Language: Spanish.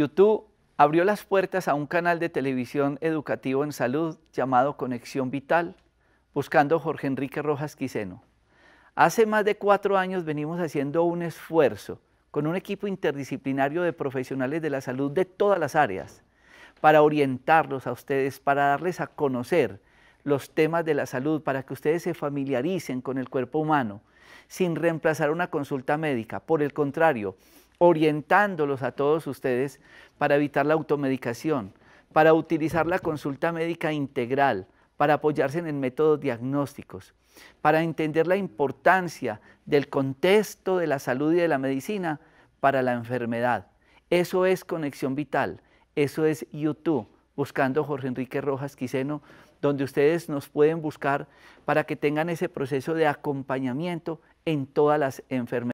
YouTube abrió las puertas a un canal de televisión educativo en salud llamado Conexión Vital, buscando Jorge Enrique Rojas Quiseno. Hace más de cuatro años venimos haciendo un esfuerzo con un equipo interdisciplinario de profesionales de la salud de todas las áreas para orientarlos a ustedes, para darles a conocer los temas de la salud, para que ustedes se familiaricen con el cuerpo humano, sin reemplazar una consulta médica. Por el contrario, orientándolos a todos ustedes para evitar la automedicación, para utilizar la consulta médica integral, para apoyarse en el método diagnósticos, para entender la importancia del contexto de la salud y de la medicina para la enfermedad. Eso es Conexión Vital, eso es YouTube, buscando Jorge Enrique Rojas Quiseno, donde ustedes nos pueden buscar para que tengan ese proceso de acompañamiento en todas las enfermedades.